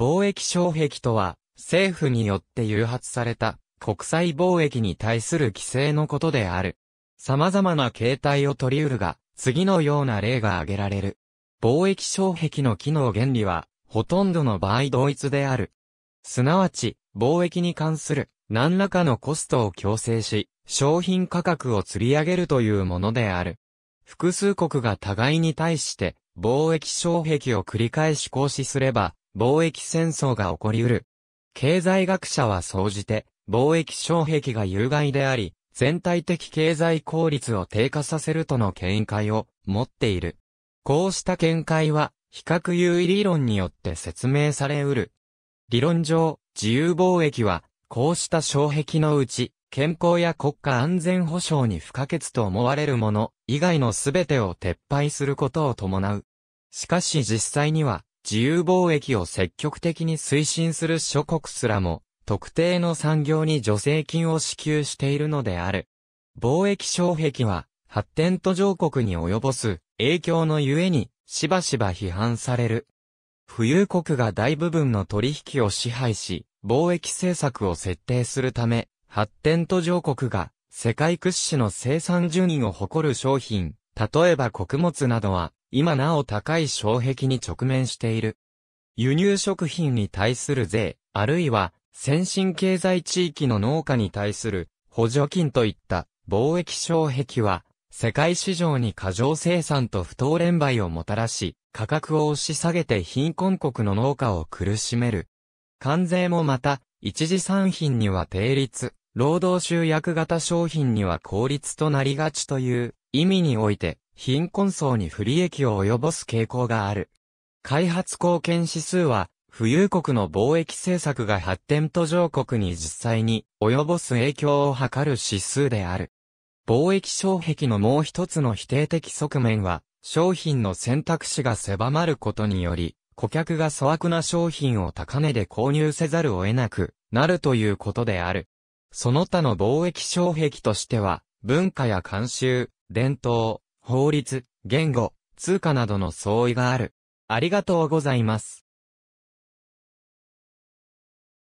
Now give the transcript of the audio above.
貿易障壁とは、政府によって誘発された国際貿易に対する規制のことである。様々な形態を取り得るが、次のような例が挙げられる。貿易障壁の機能原理は、ほとんどの場合同一である。すなわち、貿易に関する何らかのコストを強制し、商品価格を釣り上げるというものである。複数国が互いに対して、貿易障壁を繰り返し行使すれば、貿易戦争が起こり得る。経済学者は総じて、貿易障壁が有害であり、全体的経済効率を低下させるとの見解を持っている。こうした見解は、比較優位理論によって説明され得る。理論上、自由貿易は、こうした障壁のうち、健康や国家安全保障に不可欠と思われるもの以外のすべてを撤廃することを伴う。しかし実際には、自由貿易を積極的に推進する諸国すらも、特定の産業に助成金を支給しているのである。貿易障壁は、発展途上国に及ぼす影響のゆえに、しばしば批判される。富裕国が大部分の取引を支配し、貿易政策を設定するため、発展途上国が世界屈指の生産順位を誇る商品、例えば穀物などは今なお高い障壁に直面している。輸入食品に対する税、あるいは先進経済地域の農家に対する補助金といった貿易障壁は、世界市場に過剰生産と不当連売をもたらし、価格を押し下げて貧困国の農家を苦しめる。関税もまた、一次産品には定率、労働集約型商品には効率となりがちという意味において、貧困層に不利益を及ぼす傾向がある。開発貢献指数は、富裕国の貿易政策が発展途上国に実際に及ぼす影響を図る指数である。貿易障壁のもう一つの否定的側面は、商品の選択肢が狭まることにより、顧客が粗悪な商品を高値で購入せざるを得なくなるということである。その他の貿易障壁としては、文化や慣習、伝統、法律、言語、通貨などの相違がある。ありがとうございます。